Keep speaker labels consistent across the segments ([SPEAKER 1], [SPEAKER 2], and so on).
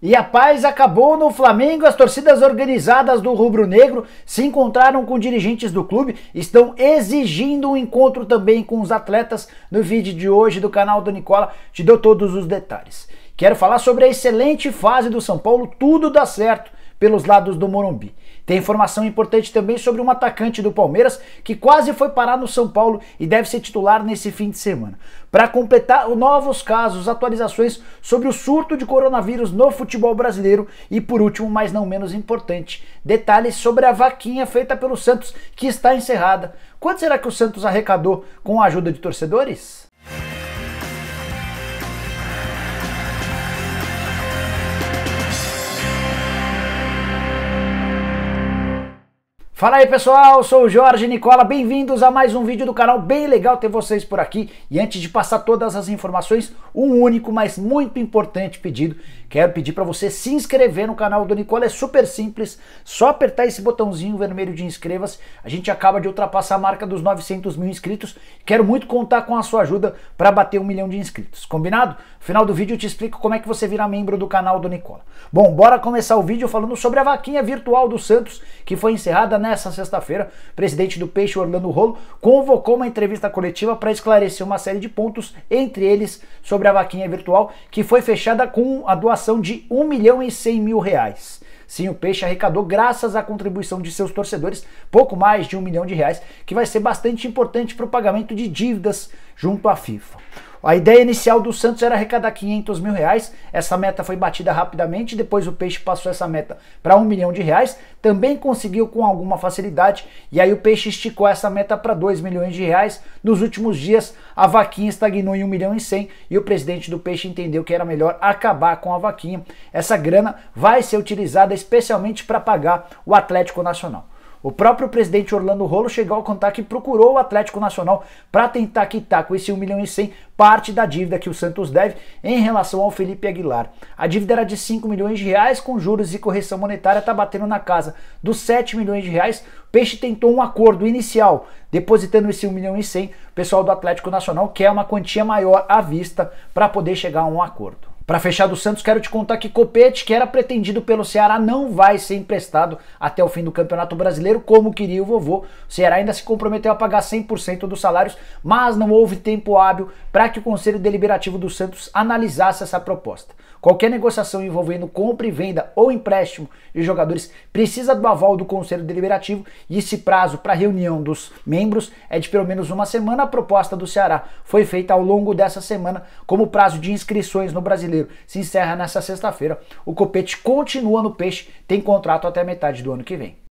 [SPEAKER 1] E a paz acabou no Flamengo. As torcidas organizadas do Rubro Negro se encontraram com dirigentes do clube, estão exigindo um encontro também com os atletas. No vídeo de hoje do canal do Nicola, te dou todos os detalhes. Quero falar sobre a excelente fase do São Paulo, tudo dá certo pelos lados do Morumbi. Tem informação importante também sobre um atacante do Palmeiras que quase foi parar no São Paulo e deve ser titular nesse fim de semana. Para completar novos casos, atualizações sobre o surto de coronavírus no futebol brasileiro e por último, mas não menos importante, detalhes sobre a vaquinha feita pelo Santos que está encerrada. Quanto será que o Santos arrecadou com a ajuda de torcedores? Fala aí pessoal, sou o Jorge Nicola, bem-vindos a mais um vídeo do canal, bem legal ter vocês por aqui. E antes de passar todas as informações, um único, mas muito importante pedido Quero pedir para você se inscrever no canal do Nicola, é super simples, só apertar esse botãozinho vermelho de inscreva-se. A gente acaba de ultrapassar a marca dos 900 mil inscritos. Quero muito contar com a sua ajuda para bater um milhão de inscritos, combinado? No final do vídeo eu te explico como é que você vira membro do canal do Nicola. Bom, bora começar o vídeo falando sobre a vaquinha virtual do Santos, que foi encerrada nessa sexta-feira. Presidente do Peixe, Orlando Rolo, convocou uma entrevista coletiva para esclarecer uma série de pontos, entre eles sobre a vaquinha virtual, que foi fechada com a doação doação de 1 milhão e 100 mil reais. Sim, o Peixe arrecadou graças à contribuição de seus torcedores pouco mais de um milhão de reais, que vai ser bastante importante para o pagamento de dívidas junto à FIFA. A ideia inicial do Santos era arrecadar 500 mil reais, essa meta foi batida rapidamente, depois o Peixe passou essa meta para um milhão de reais, também conseguiu com alguma facilidade, e aí o Peixe esticou essa meta para 2 milhões de reais. Nos últimos dias, a vaquinha estagnou em 1 milhão e 100, e o presidente do Peixe entendeu que era melhor acabar com a vaquinha. Essa grana vai ser utilizada especialmente para pagar o Atlético Nacional. O próprio presidente Orlando Rolo chegou a contar que procurou o Atlético Nacional para tentar quitar com esse 1 milhão e 100 parte da dívida que o Santos deve em relação ao Felipe Aguilar. A dívida era de 5 milhões de reais, com juros e correção monetária está batendo na casa dos 7 milhões de reais. O Peixe tentou um acordo inicial, depositando esse 1 milhão e 100, o pessoal do Atlético Nacional quer uma quantia maior à vista para poder chegar a um acordo. Para fechar do Santos, quero te contar que Copete, que era pretendido pelo Ceará, não vai ser emprestado até o fim do Campeonato Brasileiro, como queria o vovô. O Ceará ainda se comprometeu a pagar 100% dos salários, mas não houve tempo hábil para que o Conselho Deliberativo do Santos analisasse essa proposta. Qualquer negociação envolvendo compra e venda ou empréstimo de jogadores precisa do aval do Conselho Deliberativo e esse prazo para reunião dos membros é de pelo menos uma semana. A proposta do Ceará foi feita ao longo dessa semana, como o prazo de inscrições no brasileiro se encerra nessa sexta-feira. O Copete continua no peixe, tem contrato até metade do ano que vem.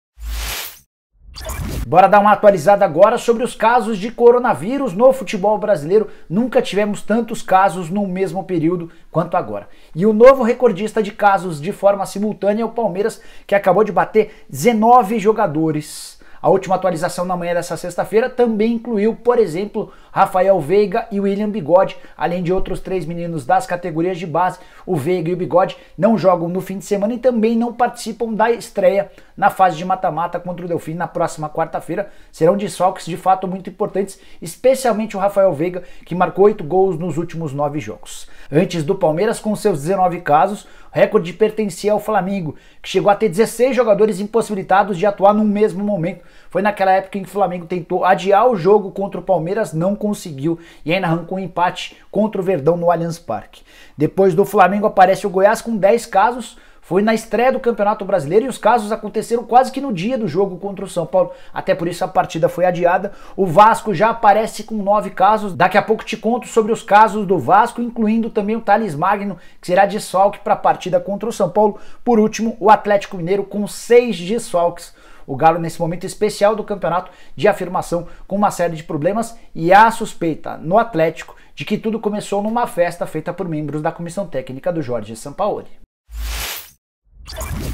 [SPEAKER 1] Bora dar uma atualizada agora sobre os casos de coronavírus no futebol brasileiro. Nunca tivemos tantos casos no mesmo período quanto agora. E o novo recordista de casos de forma simultânea é o Palmeiras, que acabou de bater 19 jogadores a última atualização na manhã dessa sexta-feira também incluiu, por exemplo, Rafael Veiga e William Bigode, além de outros três meninos das categorias de base. O Veiga e o Bigode não jogam no fim de semana e também não participam da estreia na fase de mata-mata contra o Delfim na próxima quarta-feira. Serão desfalques de fato muito importantes, especialmente o Rafael Veiga, que marcou oito gols nos últimos nove jogos. Antes do Palmeiras, com seus 19 casos, recorde pertencia ao Flamengo, que chegou a ter 16 jogadores impossibilitados de atuar no mesmo momento. Foi naquela época em que o Flamengo tentou adiar o jogo contra o Palmeiras, não conseguiu e ainda arrancou um empate contra o Verdão no Allianz Parque. Depois do Flamengo aparece o Goiás com 10 casos, foi na estreia do Campeonato Brasileiro e os casos aconteceram quase que no dia do jogo contra o São Paulo. Até por isso a partida foi adiada. O Vasco já aparece com nove casos. Daqui a pouco te conto sobre os casos do Vasco, incluindo também o Thales Magno, que será desfalque para a partida contra o São Paulo. Por último, o Atlético Mineiro com seis desfalques. O Galo nesse momento especial do campeonato de afirmação com uma série de problemas e há suspeita no Atlético de que tudo começou numa festa feita por membros da comissão técnica do Jorge Sampaoli.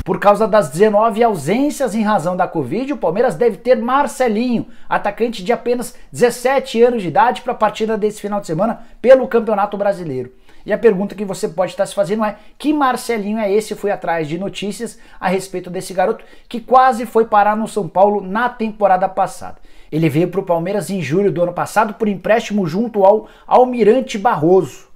[SPEAKER 1] Por causa das 19 ausências em razão da Covid, o Palmeiras deve ter Marcelinho, atacante de apenas 17 anos de idade, para a partida desse final de semana pelo Campeonato Brasileiro. E a pergunta que você pode estar se fazendo é: que Marcelinho é esse? Fui atrás de notícias a respeito desse garoto que quase foi parar no São Paulo na temporada passada. Ele veio para o Palmeiras em julho do ano passado por empréstimo junto ao Almirante Barroso.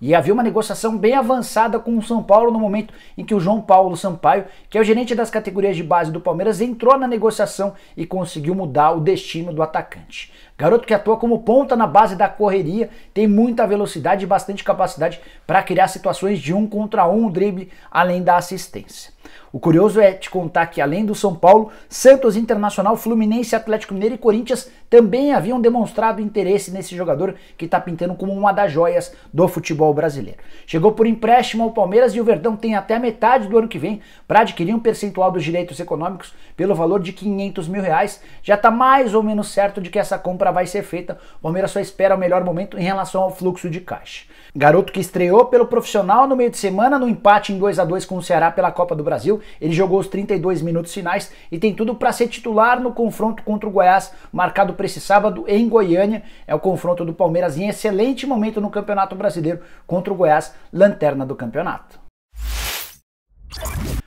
[SPEAKER 1] E havia uma negociação bem avançada com o São Paulo no momento em que o João Paulo Sampaio, que é o gerente das categorias de base do Palmeiras, entrou na negociação e conseguiu mudar o destino do atacante. Garoto que atua como ponta na base da correria, tem muita velocidade e bastante capacidade para criar situações de um contra um drible, além da assistência. O curioso é te contar que, além do São Paulo, Santos Internacional, Fluminense, Atlético Mineiro e Corinthians também haviam demonstrado interesse nesse jogador que está pintando como uma das joias do futebol brasileiro. Chegou por empréstimo ao Palmeiras e o Verdão tem até a metade do ano que vem para adquirir um percentual dos direitos econômicos pelo valor de 500 mil reais. Já está mais ou menos certo de que essa compra vai ser feita. O Palmeiras só espera o melhor momento em relação ao fluxo de caixa. Garoto que estreou pelo profissional no meio de semana no empate em 2 a 2 com o Ceará pela Copa do Brasil ele jogou os 32 minutos finais e tem tudo para ser titular no confronto contra o Goiás, marcado para esse sábado em Goiânia. É o confronto do Palmeiras em excelente momento no Campeonato Brasileiro contra o Goiás, lanterna do campeonato.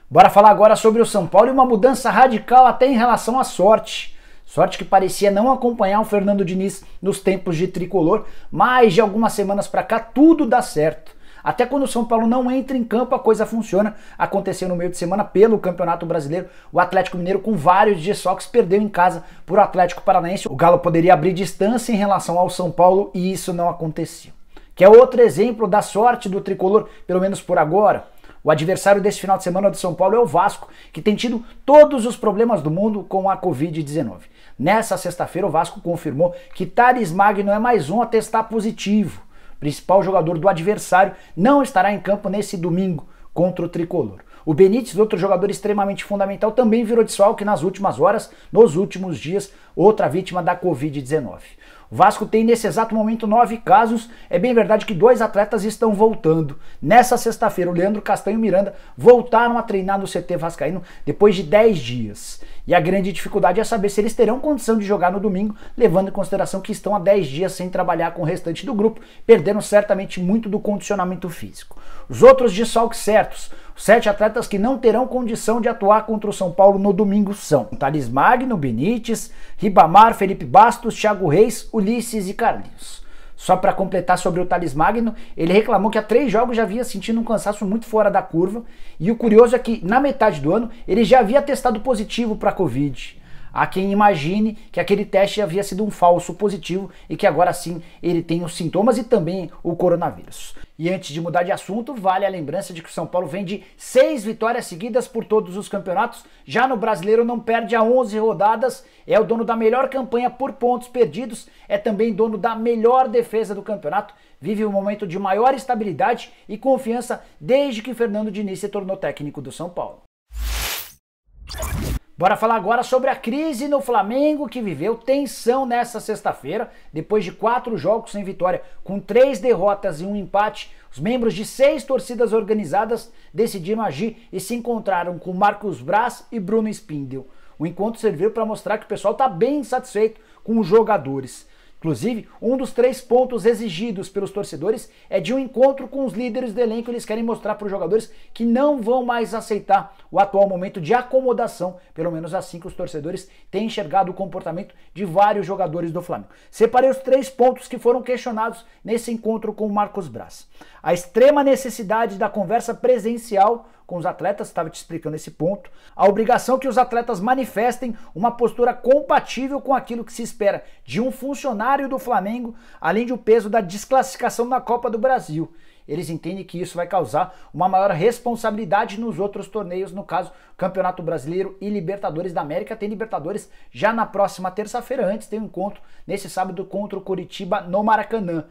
[SPEAKER 1] Bora falar agora sobre o São Paulo e uma mudança radical até em relação à sorte. Sorte que parecia não acompanhar o Fernando Diniz nos tempos de tricolor, mas de algumas semanas para cá tudo dá certo. Até quando o São Paulo não entra em campo, a coisa funciona. Aconteceu no meio de semana pelo Campeonato Brasileiro. O Atlético Mineiro, com vários desfalques, perdeu em casa por Atlético Paranaense. O Galo poderia abrir distância em relação ao São Paulo e isso não aconteceu. Que é outro exemplo da sorte do tricolor, pelo menos por agora. O adversário desse final de semana do São Paulo é o Vasco, que tem tido todos os problemas do mundo com a Covid-19. Nessa sexta-feira, o Vasco confirmou que Thales Magno é mais um a testar positivo principal jogador do adversário, não estará em campo nesse domingo contra o Tricolor. O Benítez, outro jogador extremamente fundamental, também virou desfalque nas últimas horas, nos últimos dias, outra vítima da Covid-19. O Vasco tem nesse exato momento nove casos. É bem verdade que dois atletas estão voltando. Nessa sexta-feira, o Leandro Castanho e Miranda voltaram a treinar no CT Vascaíno depois de dez dias. E a grande dificuldade é saber se eles terão condição de jogar no domingo, levando em consideração que estão há 10 dias sem trabalhar com o restante do grupo, perdendo certamente muito do condicionamento físico. Os outros de salto certos, os sete atletas que não terão condição de atuar contra o São Paulo no domingo são Thales Magno, Benítez, Ribamar, Felipe Bastos, Thiago Reis, Ulisses e Carlinhos. Só para completar sobre o Thales Magno, ele reclamou que há três jogos já havia sentindo um cansaço muito fora da curva. E o curioso é que na metade do ano ele já havia testado positivo para a Covid. Há quem imagine que aquele teste havia sido um falso positivo e que agora sim ele tem os sintomas e também o coronavírus. E antes de mudar de assunto, vale a lembrança de que o São Paulo vende seis vitórias seguidas por todos os campeonatos. Já no brasileiro não perde a 11 rodadas, é o dono da melhor campanha por pontos perdidos, é também dono da melhor defesa do campeonato, vive um momento de maior estabilidade e confiança desde que Fernando Diniz se tornou técnico do São Paulo. Bora falar agora sobre a crise no Flamengo que viveu tensão nesta sexta-feira, depois de quatro jogos sem vitória, com três derrotas e um empate. Os membros de seis torcidas organizadas decidiram agir e se encontraram com Marcos Braz e Bruno Spindel. O encontro serviu para mostrar que o pessoal está bem insatisfeito com os jogadores. Inclusive, um dos três pontos exigidos pelos torcedores é de um encontro com os líderes do elenco. Eles querem mostrar para os jogadores que não vão mais aceitar o atual momento de acomodação, pelo menos assim que os torcedores têm enxergado o comportamento de vários jogadores do Flamengo. Separei os três pontos que foram questionados nesse encontro com o Marcos Braz: a extrema necessidade da conversa presencial com os atletas, estava te explicando esse ponto. A obrigação é que os atletas manifestem uma postura compatível com aquilo que se espera de um funcionário do Flamengo, além de peso da desclassificação na Copa do Brasil. Eles entendem que isso vai causar uma maior responsabilidade nos outros torneios, no caso, Campeonato Brasileiro e Libertadores da América. Tem Libertadores já na próxima terça-feira, antes tem um encontro nesse sábado contra o Curitiba no Maracanã.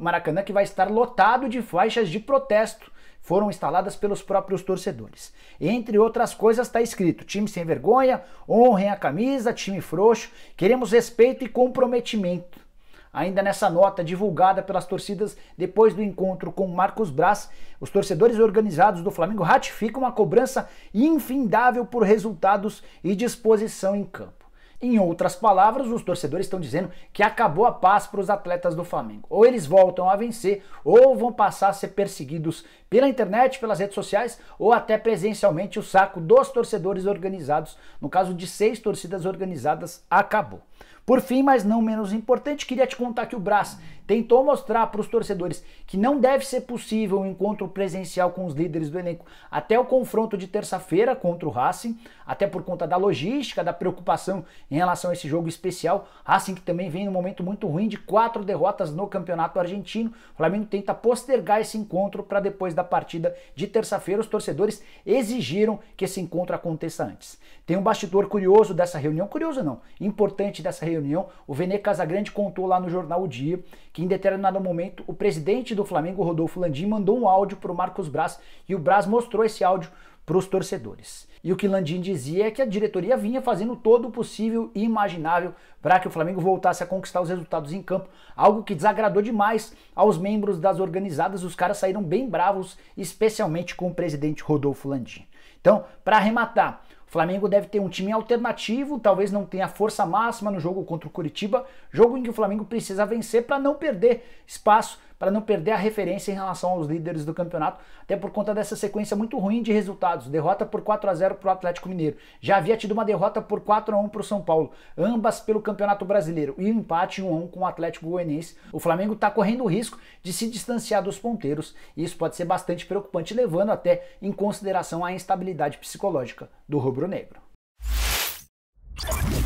[SPEAKER 1] Maracanã que vai estar lotado de faixas de protesto foram instaladas pelos próprios torcedores. Entre outras coisas, está escrito: time sem vergonha, honrem a camisa, time frouxo, queremos respeito e comprometimento. Ainda nessa nota divulgada pelas torcidas depois do encontro com Marcos Braz, os torcedores organizados do Flamengo ratificam uma cobrança infindável por resultados e disposição em campo. Em outras palavras, os torcedores estão dizendo que acabou a paz para os atletas do Flamengo. Ou eles voltam a vencer, ou vão passar a ser perseguidos pela internet, pelas redes sociais, ou até presencialmente o saco dos torcedores organizados. No caso de seis torcidas organizadas, acabou. Por fim, mas não menos importante, queria te contar que o Brás tentou mostrar para os torcedores que não deve ser possível um encontro presencial com os líderes do elenco até o confronto de terça-feira contra o Racing, até por conta da logística, da preocupação em relação a esse jogo especial. Racing que também vem num momento muito ruim de quatro derrotas no Campeonato Argentino. O Flamengo tenta postergar esse encontro para depois da partida de terça-feira. Os torcedores exigiram que esse encontro aconteça antes. Tem um bastidor curioso dessa reunião, curioso não, importante dessa reunião. O Vene Casagrande contou lá no jornal O Dia que que em determinado momento o presidente do Flamengo, Rodolfo Landim, mandou um áudio para o Marcos Braz e o Braz mostrou esse áudio para os torcedores. E o que Landim dizia é que a diretoria vinha fazendo todo o possível e imaginável para que o Flamengo voltasse a conquistar os resultados em campo, algo que desagradou demais aos membros das organizadas. Os caras saíram bem bravos, especialmente com o presidente Rodolfo Landim. Então, para arrematar, o Flamengo deve ter um time alternativo, talvez não tenha força máxima no jogo contra o Curitiba, jogo em que o Flamengo precisa vencer para não perder espaço para não perder a referência em relação aos líderes do campeonato, até por conta dessa sequência muito ruim de resultados. Derrota por 4 a 0 para o Atlético Mineiro. Já havia tido uma derrota por 4 a 1 para o São Paulo, ambas pelo Campeonato Brasileiro e um empate 1 a 1 com o Atlético Goianiense. O Flamengo está correndo o risco de se distanciar dos ponteiros e isso pode ser bastante preocupante, levando até em consideração a instabilidade psicológica do rubro-negro.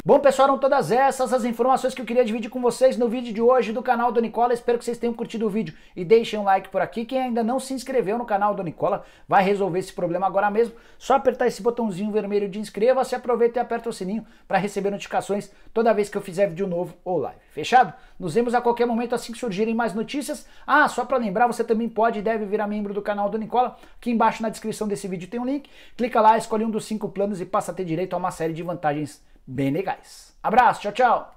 [SPEAKER 1] Bom, pessoal, eram todas essas as informações que eu queria dividir com vocês no vídeo de hoje do canal do Nicola. Espero que vocês tenham curtido o vídeo e deixem um like por aqui. Quem ainda não se inscreveu no canal do Nicola vai resolver esse problema agora mesmo. Só apertar esse botãozinho vermelho de inscreva-se, aproveita e aperta o sininho para receber notificações toda vez que eu fizer vídeo novo ou live. Fechado? Nos vemos a qualquer momento assim que surgirem mais notícias. Ah, só para lembrar, você também pode e deve virar membro do canal do Nicola. Aqui embaixo na descrição desse vídeo tem um link. Clica lá, escolhe um dos cinco planos e passa a ter direito a uma série de vantagens bem legais. Abraço, tchau, tchau!